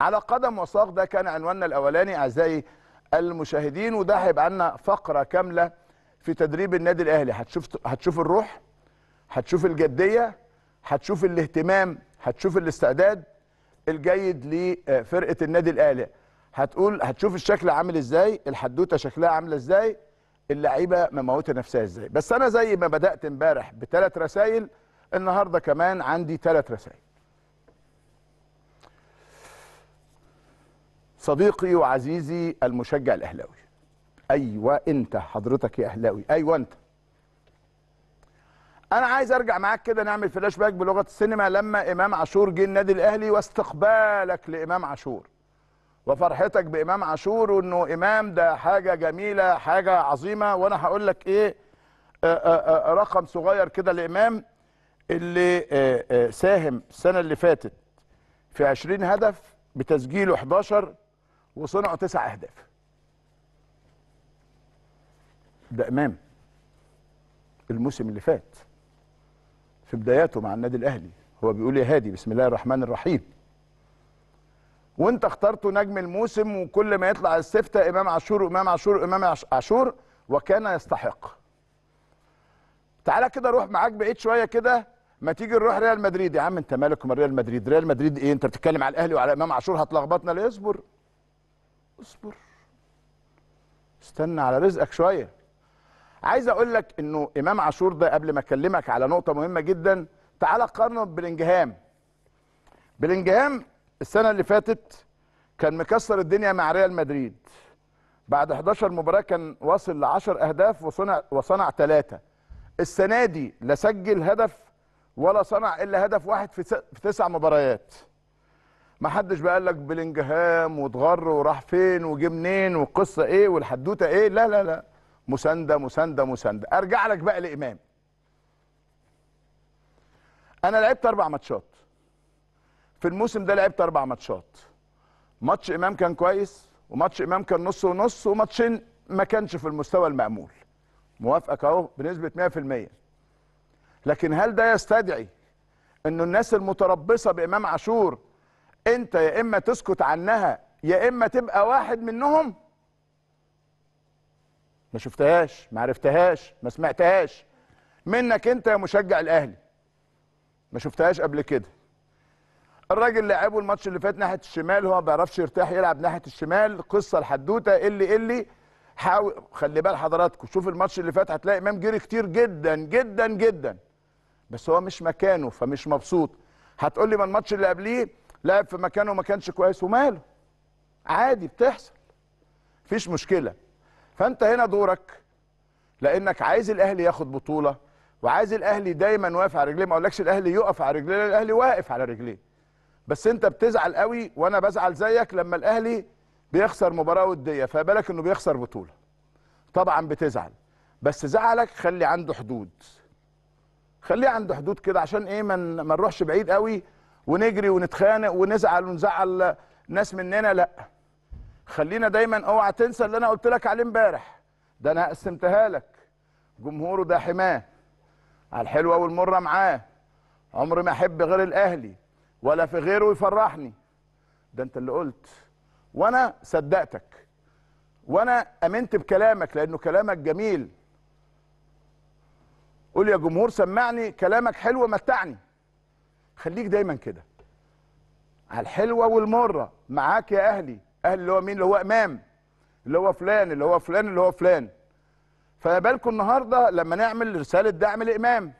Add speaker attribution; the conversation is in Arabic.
Speaker 1: على قدم وساق ده كان عنواننا الاولاني اعزائي المشاهدين وده هيبقى عندنا فقره كامله في تدريب النادي الاهلي هتشوف هتشوف الروح هتشوف الجديه هتشوف الاهتمام هتشوف الاستعداد الجيد لفرقه النادي الاهلي هتقول هتشوف الشكل عامل ازاي الحدوته شكلها عامله ازاي اللعيبه مموته نفسها ازاي بس انا زي ما بدات امبارح بثلاث رسائل النهارده كمان عندي ثلاث رسائل صديقي وعزيزي المشجع الاهلاوي ايوه انت حضرتك يا اهلاوي ايوه انت انا عايز ارجع معاك كده نعمل فلاش باك بلغه السينما لما امام عاشور جه النادي الاهلي واستقبالك لامام عاشور وفرحتك بامام عاشور وانه امام ده حاجه جميله حاجه عظيمه وانا هقول لك ايه آه، آه، آه، رقم صغير كده لامام اللي ساهم السنه اللي فاتت في 20 هدف بتسجيله 11 وصنعوا تسع اهداف ده امام الموسم اللي فات في بداياته مع النادي الاهلي هو بيقول يا هادي بسم الله الرحمن الرحيم وانت اخترته نجم الموسم وكل ما يطلع السفته امام عاشور امام عاشور امام عاشور وكان يستحق تعالى كده روح معاك بعيد شويه كده ما تيجي نروح ريال مدريد يا عم انت مالك ومال ريال مدريد ريال مدريد ايه انت بتتكلم على الاهلي وعلى امام عاشور هتلخبطنا لا اصبر اصبر استنى على رزقك شويه عايز اقول لك انه امام عاشور ده قبل ما اكلمك على نقطه مهمه جدا تعالى قارنه ببلنجهام بلينجهام السنه اللي فاتت كان مكسر الدنيا مع ريال مدريد بعد 11 مباراه كان واصل ل 10 اهداف وصنع وصنع ثلاثه السنه دي لا سجل هدف ولا صنع الا هدف واحد في تسع مباريات ما حدش بقى قال لك بلينجهام واتغر وراح فين وجه منين والقصه ايه والحدوته ايه لا لا لا مسانده مسانده مسانده ارجع لك بقى لامام انا لعبت اربع ماتشات في الموسم ده لعبت اربع ماتشات ماتش امام كان كويس وماتش امام كان نص ونص وماتشين ما كانش في المستوى المأمول موافقك اهو بنسبه 100% لكن هل ده يستدعي انه الناس المتربصه بامام عاشور انت يا اما تسكت عنها يا اما تبقى واحد منهم ما شفتهاش ما عرفتهاش ما سمعتهاش منك انت يا مشجع الاهلي ما شفتهاش قبل كده الراجل لعبه الماتش اللي فات ناحيه الشمال هو ما بيعرفش يرتاح يلعب ناحيه الشمال قصه الحدوته اللي اللي حاول خلي بال حضراتكم شوف الماتش اللي فات هتلاقي امام جري كتير جدا جدا جدا بس هو مش مكانه فمش مبسوط هتقول لي ما الماتش اللي قبليه لعب في مكانه ما كانش كويس وماله عادي بتحصل مفيش مشكله فانت هنا دورك لانك عايز الاهلي ياخد بطوله وعايز الاهلي دايما واقف على رجليه ما اقولكش الاهلي يقف على رجليه الاهلي واقف على رجليه بس انت بتزعل قوي وانا بزعل زيك لما الاهلي بيخسر مباراه وديه فبالك انه بيخسر بطوله طبعا بتزعل بس زعلك خلي عنده حدود خليه عنده حدود كده عشان ايه ما نروحش بعيد قوي ونجري ونتخانق ونزعل ونزعل ناس مننا لا خلينا دايما اوعى تنسى اللي انا قلت لك عليه امبارح ده انا قسمتها لك جمهوره ده حماه على الحلوه والمره معاه عمري ما احب غير الاهلي ولا في غيره يفرحني ده انت اللي قلت وانا صدقتك وانا امنت بكلامك لانه كلامك جميل قول يا جمهور سمعني كلامك حلو متعني خليك دايما كده على الحلوه والمره معاك يا اهلي اهلي اللي هو مين اللي هو امام اللي هو فلان اللي هو فلان اللي هو فلان فما بالكم النهارده لما نعمل رساله دعم لامام